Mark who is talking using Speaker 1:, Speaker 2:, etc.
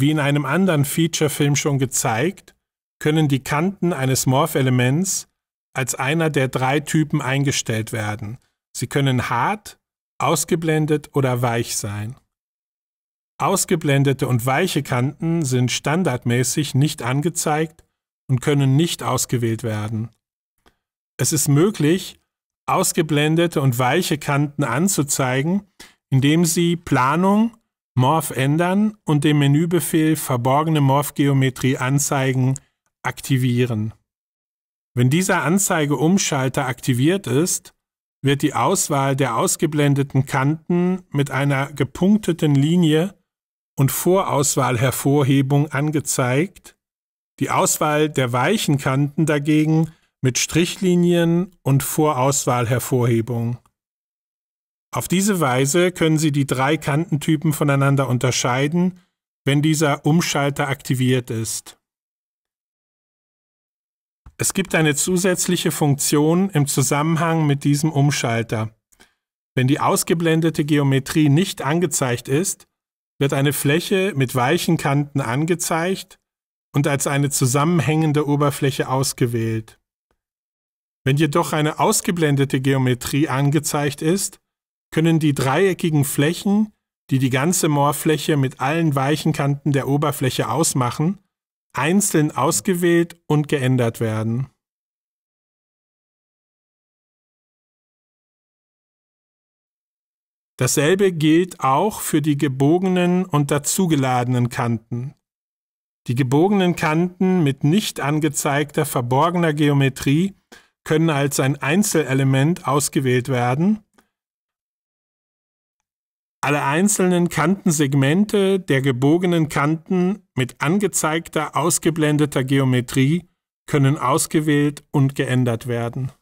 Speaker 1: Wie in einem anderen Feature-Film schon gezeigt, können die Kanten eines Morph-Elements als einer der drei Typen eingestellt werden. Sie können hart, ausgeblendet oder weich sein. Ausgeblendete und weiche Kanten sind standardmäßig nicht angezeigt und können nicht ausgewählt werden. Es ist möglich, ausgeblendete und weiche Kanten anzuzeigen, indem Sie Planung Morph ändern und den Menübefehl Verborgene Morphgeometrie anzeigen aktivieren. Wenn dieser Anzeigeumschalter aktiviert ist, wird die Auswahl der ausgeblendeten Kanten mit einer gepunkteten Linie und Vorauswahlhervorhebung angezeigt, die Auswahl der weichen Kanten dagegen mit Strichlinien und Vorauswahlhervorhebung. Auf diese Weise können Sie die drei Kantentypen voneinander unterscheiden, wenn dieser Umschalter aktiviert ist. Es gibt eine zusätzliche Funktion im Zusammenhang mit diesem Umschalter. Wenn die ausgeblendete Geometrie nicht angezeigt ist, wird eine Fläche mit weichen Kanten angezeigt und als eine zusammenhängende Oberfläche ausgewählt. Wenn jedoch eine ausgeblendete Geometrie angezeigt ist, können die dreieckigen Flächen, die die ganze Moorfläche mit allen weichen Kanten der Oberfläche ausmachen, einzeln ausgewählt und geändert werden. Dasselbe gilt auch für die gebogenen und dazugeladenen Kanten. Die gebogenen Kanten mit nicht angezeigter verborgener Geometrie können als ein Einzelelement ausgewählt werden alle einzelnen Kantensegmente der gebogenen Kanten mit angezeigter ausgeblendeter Geometrie können ausgewählt und geändert werden.